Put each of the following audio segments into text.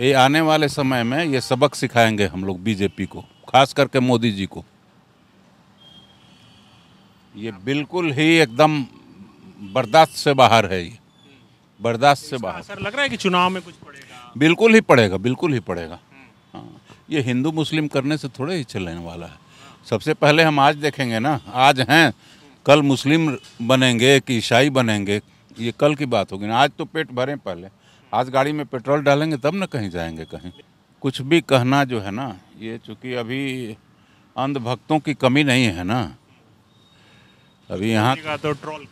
ये आने वाले समय में ये सबक सिखाएंगे हम लोग बीजेपी को खास करके मोदी जी को ये बिल्कुल ही एकदम बर्दाश्त से बाहर है ये बर्दाश्त से बाहर सर लग रहा है कि चुनाव में कुछ पड़ेगा बिल्कुल ही पड़ेगा बिल्कुल ही पड़ेगा हम्म। हाँ ये हिंदू मुस्लिम करने से थोड़े ही चलने वाला है सबसे पहले हम आज देखेंगे ना आज हैं कल मुस्लिम बनेंगे कि ईसाई बनेंगे ये कल की बात होगी ना आज तो पेट भरें पहले आज गाड़ी में पेट्रोल डालेंगे तब ना कहीं जाएंगे कहीं कुछ भी कहना जो है ना ये चूँकि अभी अंधभक्तों की कमी नहीं है ना अभी यहाँ तो ट्रोल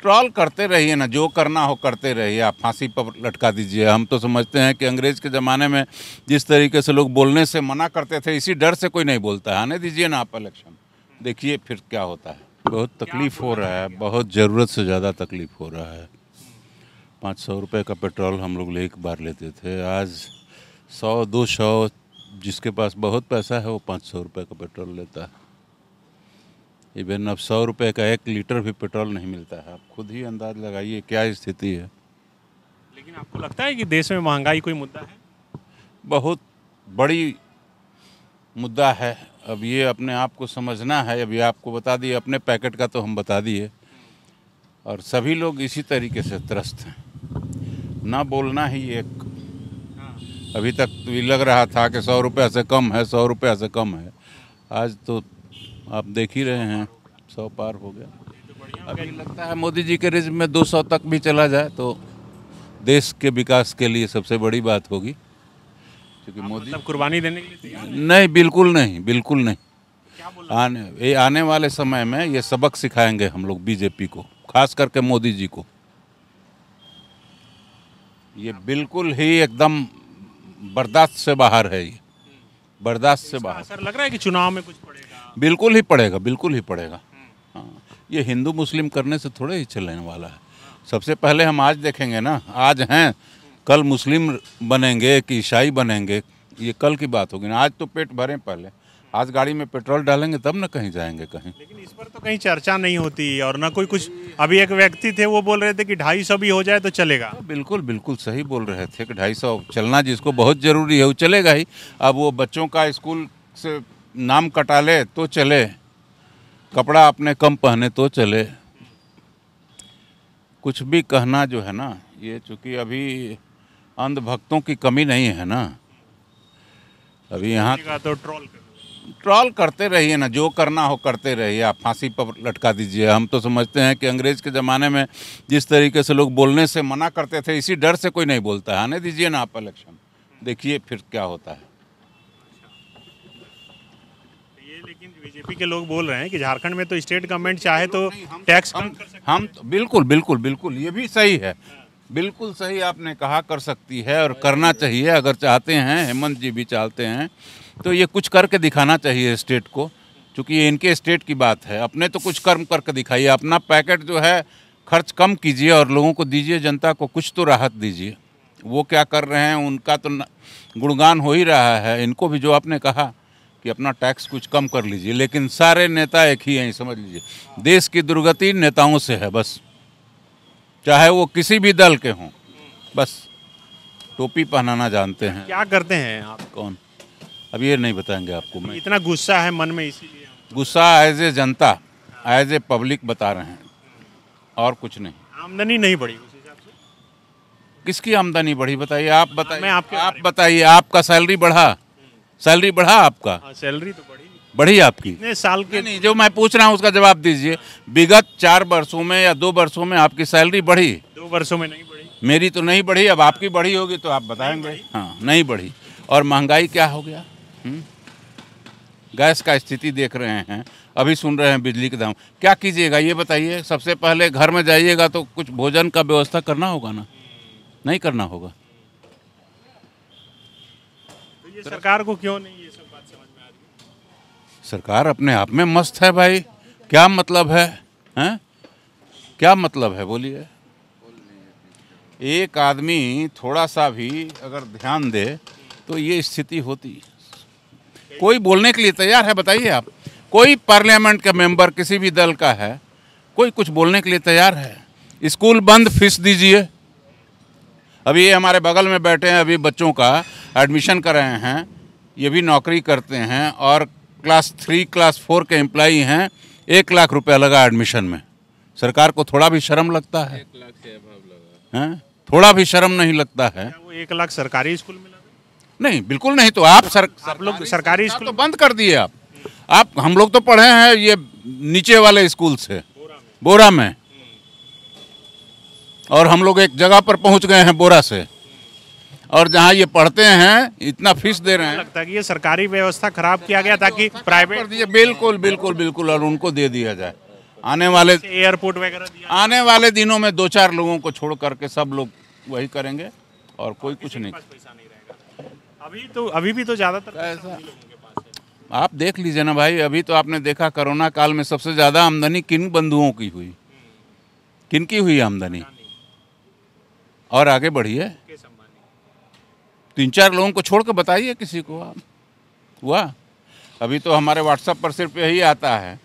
ट्रॉल करते रहिए ना जो करना हो करते रहिए आप फांसी पर लटका दीजिए हम तो समझते हैं कि अंग्रेज़ के ज़माने में जिस तरीके से लोग बोलने से मना करते थे इसी डर से कोई नहीं बोलता है आने दीजिए ना आप इलेक्शन देखिए फिर क्या होता है बहुत तकलीफ़ हो रहा है बहुत ज़रूरत से ज़्यादा तकलीफ़ हो रहा है पाँच सौ रुपये का पेट्रोल हम लोग एक बार लेते थे आज सौ दो सौ जिसके पास बहुत पैसा है वो पाँच सौ रुपये का पेट्रोल लेता है इवन अब सौ रुपये का एक लीटर भी पेट्रोल नहीं मिलता है आप खुद ही अंदाज लगाइए क्या स्थिति है लेकिन आपको लगता है कि देश में महंगाई कोई मुद्दा है बहुत बड़ी मुद्दा है अब ये अपने आप को समझना है अभी आपको बता दिए अपने पैकेट का तो हम बता दिए और सभी लोग इसी तरीके से त्रस्त हैं ना बोलना ही एक अभी तक तो लग रहा था कि सौ रुपये से कम है सौ रुपया से कम है आज तो आप देख ही रहे हैं सौ पार हो गया अभी लगता है मोदी जी के रिज्म में दो सौ तक भी चला जाए तो देश के विकास के लिए सबसे बड़ी बात होगी क्योंकि मोदी मतलब कुर्बानी देने के लिए नहीं बिल्कुल नहीं बिल्कुल नहीं आने ये आने वाले समय में ये सबक सिखाएंगे हम लोग बीजेपी को खास करके मोदी जी को ये बिल्कुल ही एकदम बर्दाश्त से बाहर है ये बर्दाश्त से बाहर सर लग रहा है कि चुनाव में कुछ पड़ेगा बिल्कुल ही पड़ेगा बिल्कुल ही पड़ेगा हम्म। हाँ ये हिंदू मुस्लिम करने से थोड़े ही चलने वाला है सबसे पहले हम आज देखेंगे ना आज हैं कल मुस्लिम बनेंगे कि ईसाई बनेंगे ये कल की बात होगी ना आज तो पेट भरें पहले आज गाड़ी में पेट्रोल डालेंगे तब ना कहीं जाएंगे कहीं लेकिन इस पर तो कहीं चर्चा नहीं होती और ना कोई कुछ अभी एक व्यक्ति थे वो बोल रहे थे कि ढाई सौ भी हो जाए तो चलेगा हाँ, बिल्कुल बिल्कुल सही बोल रहे थे कि ढाई सौ चलना जिसको बहुत ज़रूरी है वो चलेगा ही अब वो बच्चों का स्कूल से नाम कटा ले तो चले कपड़ा अपने कम पहने तो चले कुछ भी कहना जो है ना ये चूँकि अभी अंधभक्तों की कमी नहीं है ना अभी यहाँ तो ट्रोल ट्रॉल करते रहिए ना जो करना हो करते रहिए आप फांसी पर लटका दीजिए हम तो समझते हैं कि अंग्रेज़ के ज़माने में जिस तरीके से लोग बोलने से मना करते थे इसी डर से कोई नहीं बोलता है आने दीजिए ना आप इलेक्शन देखिए फिर क्या होता है अच्छा। बीजेपी के लोग बोल रहे हैं कि झारखंड में तो स्टेट गवर्नमेंट चाहे तो टैक्स हम, हम तो, बिल्कुल बिल्कुल बिल्कुल ये भी सही है बिल्कुल सही आपने कहा कर सकती है और करना चाहिए अगर चाहते हैं हेमंत जी भी चाहते हैं तो ये कुछ करके दिखाना चाहिए स्टेट को क्योंकि ये इनके स्टेट की बात है अपने तो कुछ कर्म करके दिखाइए अपना पैकेट जो है खर्च कम कीजिए और लोगों को दीजिए जनता को कुछ तो राहत दीजिए वो क्या कर रहे हैं उनका तो गुणगान हो ही रहा है इनको भी जो आपने कहा कि अपना टैक्स कुछ कम कर लीजिए लेकिन सारे नेता एक ही हैं समझ लीजिए देश की दुर्गति नेताओं से है बस चाहे वो किसी भी दल के हों बस टोपी पहनाना जानते हैं क्या करते हैं आप कौन अब ये नहीं बताएंगे आपको मैं इतना गुस्सा है मन में इसी गुस्सा एज ए जनता एज ए पब्लिक बता रहे हैं और कुछ नहीं आमदनी नहीं बढ़ी किसकी आमदनी बढ़ी बताइए आप बताइए मैं आपके आप बताइए आपका सैलरी बढ़ा सैलरी बढ़ा आपका सैलरी हाँ, तो बढ़ी बढ़ी आपकी नहीं साल के नहीं जो मैं पूछ रहा हूँ उसका जवाब दीजिए विगत चार वर्षों में या दो वर्षों में आपकी सैलरी बढ़ी दो वर्षों में नहीं बढ़ी मेरी तो नहीं बढ़ी अब आपकी बढ़ी होगी तो आप बताएंगे हाँ नहीं बढ़ी और महंगाई क्या हो गया हम्म? गैस का स्थिति देख रहे हैं अभी सुन रहे हैं बिजली के दाम क्या कीजिएगा ये बताइए सबसे पहले घर में जाइएगा तो कुछ भोजन का व्यवस्था करना होगा ना नहीं करना होगा तो ये सरकार को क्यों नहीं ये सब बात समझ में आ सरकार अपने आप में मस्त है भाई क्या मतलब है है? क्या मतलब है बोलिए एक आदमी थोड़ा सा भी अगर ध्यान दे तो ये स्थिति होती है कोई बोलने के लिए तैयार है बताइए आप कोई पार्लियामेंट का मेंबर किसी भी दल का है कोई कुछ बोलने के लिए तैयार है स्कूल बंद फीस दीजिए अभी ये हमारे बगल में बैठे हैं अभी बच्चों का एडमिशन कर रहे हैं ये भी नौकरी करते हैं और क्लास थ्री क्लास फोर के एम्प्लाई हैं एक लाख रुपया लगा एडमिशन में सरकार को थोड़ा भी शर्म लगता है एक लाख से अभाव लगा है? थोड़ा भी शर्म नहीं लगता है वो एक लाख सरकारी स्कूल में नहीं बिल्कुल नहीं तो आप सर आप लोग सरकारी स्कूल तो बंद कर दिए आप आप हम लोग तो पढ़े हैं ये नीचे वाले स्कूल से बोरा में और हम लोग एक जगह पर पहुंच गए हैं बोरा से और जहां ये पढ़ते हैं इतना फीस दे रहे हैं लगता है कि ये सरकारी व्यवस्था खराब किया गया ताकि प्राइवेट दिए बिल्कुल बिल्कुल बिल्कुल और उनको दे दिया जाए आने वाले एयरपोर्ट वगैरह आने वाले दिनों में दो चार लोगों को छोड़ करके सब लोग वही करेंगे और कोई कुछ नहीं अभी तो अभी भी तो ज़्यादातर तो ऐसा आप देख लीजिए ना भाई अभी तो आपने देखा कोरोना काल में सबसे ज़्यादा आमदनी किन बंधुओं की हुई किन की हुई आमदनी और आगे बढ़िए तीन चार लोगों को छोड़ कर बताइए किसी को आप हुआ अभी तो हमारे व्हाट्सएप पर सिर्फ यही आता है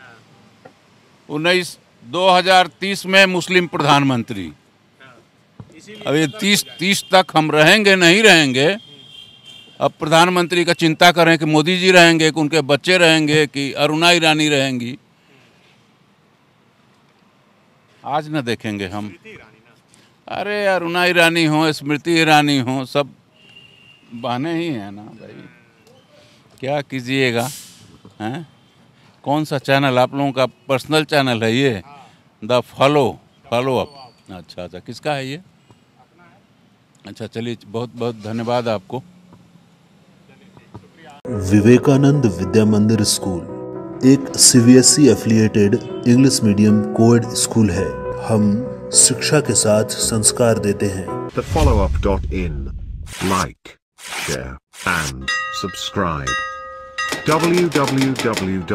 उन्नीस 2030 में मुस्लिम प्रधानमंत्री हाँ। अभी तो तीस तीस तक हम रहेंगे नहीं रहेंगे अब प्रधानमंत्री का चिंता करें कि मोदी जी रहेंगे कि उनके बच्चे रहेंगे कि अरुणा ईरानी रहेंगी आज न देखेंगे हम अरे अरुणा ईरानी हो स्मृति ईरानी हो सब बहाने ही हैं ना भाई क्या कीजिएगा हैं कौन सा चैनल आप लोगों का पर्सनल चैनल है ये द फॉलो फॉलो अप अच्छा अच्छा किसका है ये अच्छा चलिए बहुत बहुत धन्यवाद आपको विवेकानंद विद्या मंदिर स्कूल एक C B S E affiliated English medium coed school है हम शिक्षा के साथ संस्कार देते हैं the follow up dot in like share and subscribe www.thefollowup.in